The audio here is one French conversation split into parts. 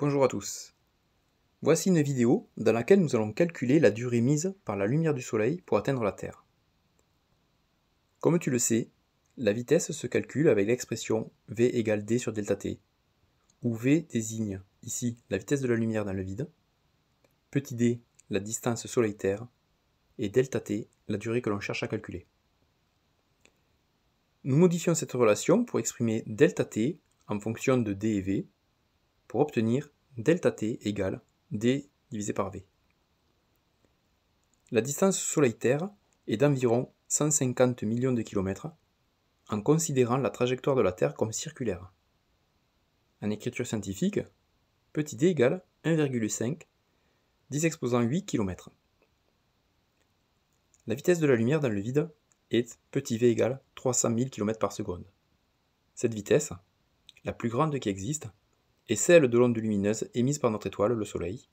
Bonjour à tous. Voici une vidéo dans laquelle nous allons calculer la durée mise par la lumière du soleil pour atteindre la Terre. Comme tu le sais, la vitesse se calcule avec l'expression V égale D sur delta T, où V désigne ici la vitesse de la lumière dans le vide, petit d la distance soleil-terre, et delta T la durée que l'on cherche à calculer. Nous modifions cette relation pour exprimer delta T en fonction de D et V, pour obtenir ΔT égale d divisé par v. La distance Soleil-Terre est d'environ 150 millions de kilomètres en considérant la trajectoire de la Terre comme circulaire. En écriture scientifique, petit d égale 1,5, 10 exposant 8 km. La vitesse de la lumière dans le vide est petit v égale 300 000 km par seconde. Cette vitesse, la plus grande qui existe, et celle de l'onde lumineuse émise par notre étoile, le Soleil.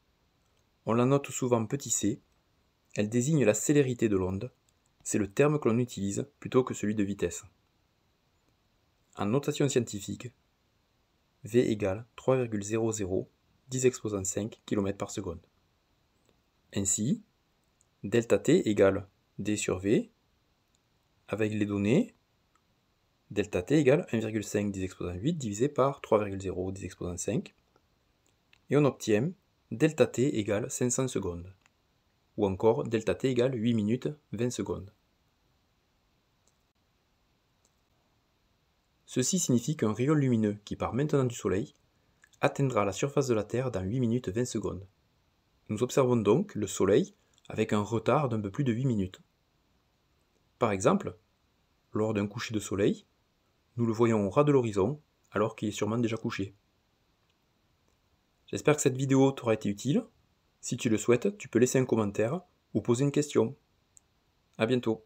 On la note souvent petit c. Elle désigne la célérité de l'onde. C'est le terme que l'on utilise plutôt que celui de vitesse. En notation scientifique, V égale 3,00 10 exposant 5 km par seconde. Ainsi, delta t égale d sur v, avec les données delta t égale 1,5 10 exposant 8 divisé par 3,0 10 exposant 5. Et on obtient delta t égale 500 secondes. Ou encore delta t égale 8 minutes 20 secondes. Ceci signifie qu'un rayon lumineux qui part maintenant du Soleil atteindra la surface de la Terre dans 8 minutes 20 secondes. Nous observons donc le Soleil avec un retard d'un peu plus de 8 minutes. Par exemple, lors d'un coucher de soleil, nous le voyons au ras de l'horizon, alors qu'il est sûrement déjà couché. J'espère que cette vidéo t'aura été utile. Si tu le souhaites, tu peux laisser un commentaire ou poser une question. À bientôt.